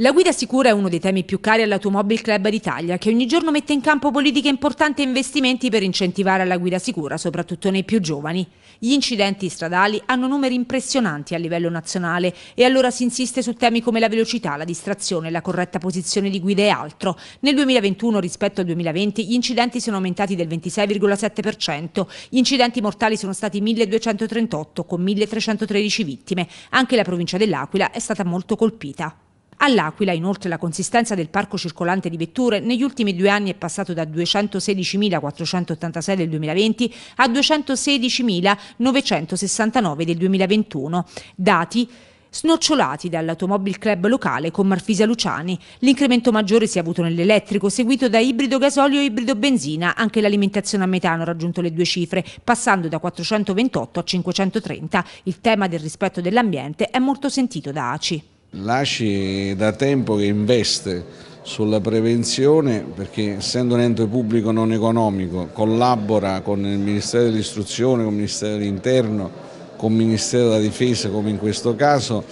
La guida sicura è uno dei temi più cari all'Automobile Club d'Italia, che ogni giorno mette in campo politiche importanti e investimenti per incentivare la guida sicura, soprattutto nei più giovani. Gli incidenti stradali hanno numeri impressionanti a livello nazionale e allora si insiste su temi come la velocità, la distrazione, la corretta posizione di guida e altro. Nel 2021 rispetto al 2020 gli incidenti sono aumentati del 26,7%, gli incidenti mortali sono stati 1238 con 1313 vittime. Anche la provincia dell'Aquila è stata molto colpita. All'Aquila, inoltre, la consistenza del parco circolante di vetture negli ultimi due anni è passato da 216.486 del 2020 a 216.969 del 2021, dati snocciolati dall'Automobile Club locale con Marfisa Luciani. L'incremento maggiore si è avuto nell'elettrico, seguito da ibrido gasolio e ibrido benzina. Anche l'alimentazione a metano ha raggiunto le due cifre, passando da 428 a 530. Il tema del rispetto dell'ambiente è molto sentito da ACI. L'ACI da tempo che investe sulla prevenzione perché essendo un ente pubblico non economico collabora con il Ministero dell'Istruzione, con il Ministero dell'Interno, con il Ministero della Difesa come in questo caso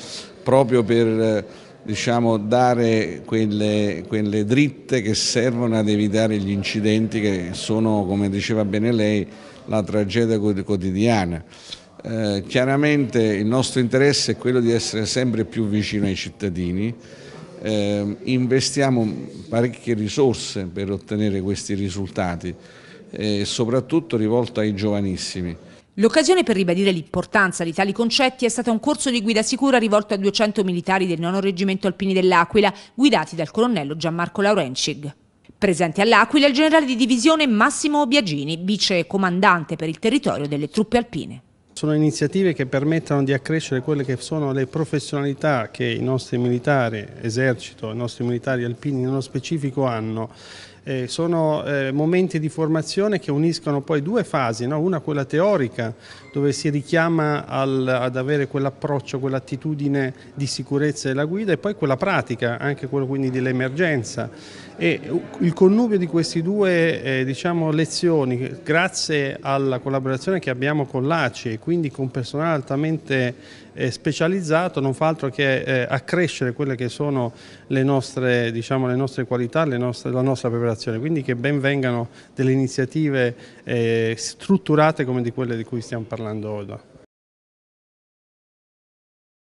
proprio per diciamo, dare quelle, quelle dritte che servono ad evitare gli incidenti che sono come diceva bene lei la tragedia quotidiana. Eh, chiaramente il nostro interesse è quello di essere sempre più vicino ai cittadini, eh, investiamo parecchie risorse per ottenere questi risultati, eh, soprattutto rivolto ai giovanissimi. L'occasione per ribadire l'importanza di tali concetti è stato un corso di guida sicura rivolto a 200 militari del 9 Reggimento Alpini dell'Aquila, guidati dal colonnello Gianmarco Laurencig. Presente all'Aquila il generale di divisione Massimo Biagini, vice comandante per il territorio delle truppe alpine. Sono iniziative che permettono di accrescere quelle che sono le professionalità che i nostri militari, esercito, i nostri militari alpini nello specifico hanno eh, sono eh, momenti di formazione che uniscono poi due fasi, no? una quella teorica dove si richiama al, ad avere quell'approccio, quell'attitudine di sicurezza della guida e poi quella pratica, anche quello quindi dell'emergenza. E il connubio di queste due eh, diciamo, lezioni, grazie alla collaborazione che abbiamo con l'ACI e quindi con personale altamente specializzato non fa altro che eh, accrescere quelle che sono le nostre, diciamo, le nostre qualità, le nostre, la nostra preparazione, quindi che ben vengano delle iniziative eh, strutturate come di quelle di cui stiamo parlando oggi.